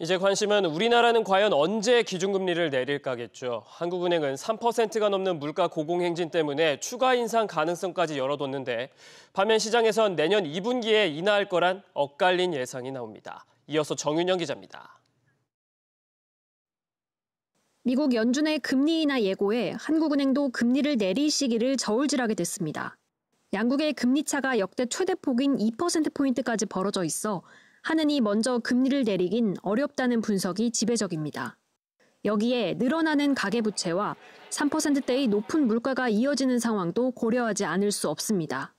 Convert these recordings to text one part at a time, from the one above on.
이제 관심은 우리나라는 과연 언제 기준금리를 내릴까겠죠. 한국은행은 3%가 넘는 물가 고공행진 때문에 추가 인상 가능성까지 열어뒀는데 반면 시장에선 내년 2분기에 인하할 거란 엇갈린 예상이 나옵니다. 이어서 정윤영 기자입니다. 미국 연준의 금리 인하 예고에 한국은행도 금리를 내릴 시기를 저울질하게 됐습니다. 양국의 금리 차가 역대 최대 폭인 2%포인트까지 벌어져 있어 하느니 먼저 금리를 내리긴 어렵다는 분석이 지배적입니다. 여기에 늘어나는 가계부채와 3%대의 높은 물가가 이어지는 상황도 고려하지 않을 수 없습니다.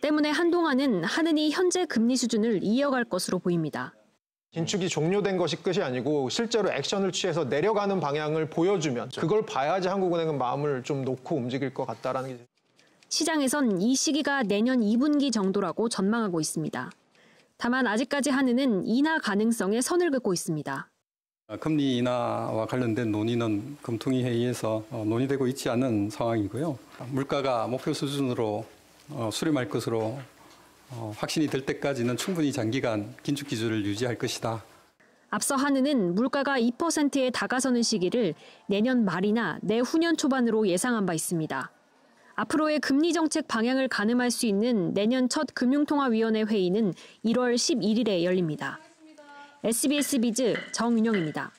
때문에 한동안은 하느니 현재 금리 수준을 이어갈 것으로 보입니다. 긴축이 종료된 것이 끝이 아니고 실제로 액션을 취해서 내려가는 방향을 보여주면 그렇죠. 그걸 봐야지 한국은행은 마음을 좀 놓고 움직일 것 같다라는 게 시장에선 이 시기가 내년 2분기 정도라고 전망하고 있습니다. 다만 아직까지 한은은 인하 가능성에 선을 긋고 있습니다. 아, 금리 인하와 관련된 논의는 금통위 회의에서 어, 논의되고 있지 않은 상황이고요. 물가가 목표 수준으로 어, 수렴할 것으로 어, 확신이 될 때까지는 충분히 장기간 긴축 기조를 유지할 것이다. 앞서 한은은 물가가 2%에 다가서는 시기를 내년 말이나 내후년 초반으로 예상한 바 있습니다. 앞으로의 금리 정책 방향을 가늠할 수 있는 내년 첫 금융통화위원회 회의는 1월 11일에 열립니다. SBS 비즈 정윤영입니다.